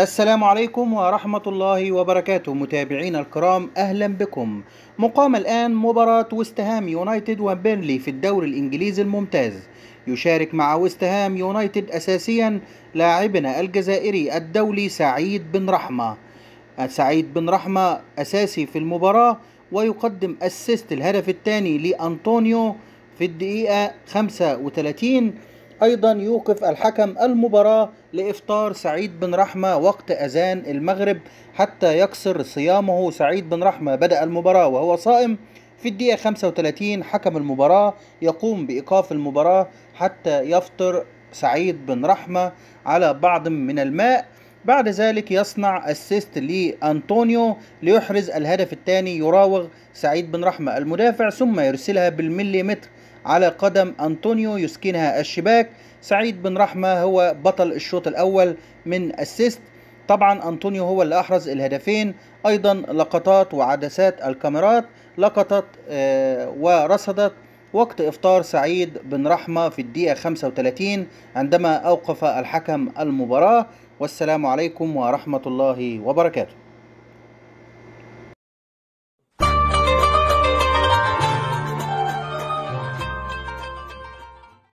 السلام عليكم ورحمة الله وبركاته متابعينا الكرام أهلا بكم مقام الآن مباراة وستهام يونايتد وبيرنلي في الدوري الإنجليزي الممتاز يشارك مع وستهام يونايتد أساسيا لاعبنا الجزائري الدولي سعيد بن رحمة سعيد بن رحمة أساسي في المباراة ويقدم أسيست الهدف الثاني لأنطونيو في الدقيقة 35 أيضا يوقف الحكم المباراة لإفطار سعيد بن رحمة وقت أذان المغرب حتى يكسر صيامه سعيد بن رحمة بدأ المباراة وهو صائم في الدقيقة 35 حكم المباراة يقوم بإيقاف المباراة حتى يفطر سعيد بن رحمة على بعض من الماء بعد ذلك يصنع اسيست لانطونيو ليحرز الهدف الثاني يراوغ سعيد بن رحمة المدافع ثم يرسلها بالمليمتر على قدم أنطونيو يسكنها الشباك سعيد بن رحمة هو بطل الشوط الأول من أسيست طبعا أنطونيو هو اللي أحرز الهدفين أيضا لقطات وعدسات الكاميرات لقطت آه، ورصدت وقت إفطار سعيد بن رحمة في الدقيقة 35 عندما أوقف الحكم المباراة والسلام عليكم ورحمة الله وبركاته